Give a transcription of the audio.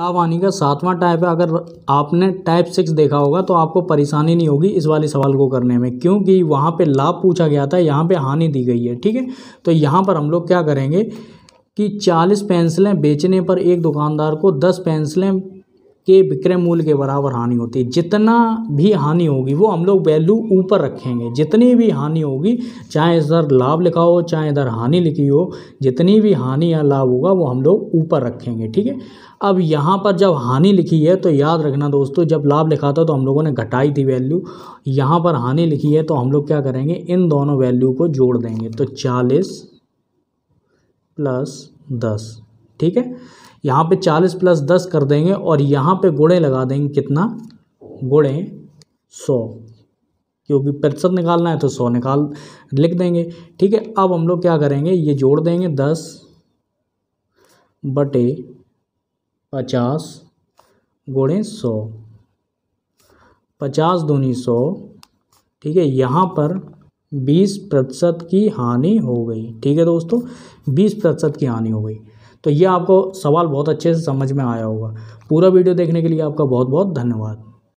आने का सातवां टाइप है अगर आपने टाइप सिक्स देखा होगा तो आपको परेशानी नहीं होगी इस वाले सवाल को करने में क्योंकि वहाँ पे लाभ पूछा गया था यहाँ पे हानि दी गई है ठीक है तो यहाँ पर हम लोग क्या करेंगे कि चालीस पेंसिलें बेचने पर एक दुकानदार को दस पेंसिलें के विक्रय मूल्य के बराबर हानि होती है जितना भी हानि होगी वो हम लोग वैल्यू ऊपर रखेंगे जितनी भी हानि होगी चाहे इधर लाभ लिखा हो चाहे इधर हानि लिखी हो जितनी भी हानि या लाभ होगा वो हम लोग ऊपर रखेंगे ठीक है अब यहाँ पर जब हानि लिखी है तो याद रखना दोस्तों जब लाभ लिखा था तो हम लोगों ने घटाई थी वैल्यू यहाँ पर हानि लिखी है तो हम लोग क्या करेंगे इन दोनों वैल्यू को जोड़ देंगे तो चालीस प्लस दस ठीक है यहाँ पे चालीस प्लस दस कर देंगे और यहाँ पे गुड़े लगा देंगे कितना गुड़े सौ क्योंकि प्रतिशत निकालना है तो सौ निकाल लिख देंगे ठीक है अब हम लोग क्या करेंगे ये जोड़ देंगे दस बटे पचास गुड़े सौ पचास दूनी सौ ठीक है यहाँ पर बीस प्रतिशत की हानि हो गई ठीक है दोस्तों बीस प्रतिशत की हानि हो गई तो ये आपको सवाल बहुत अच्छे से समझ में आया होगा पूरा वीडियो देखने के लिए आपका बहुत बहुत धन्यवाद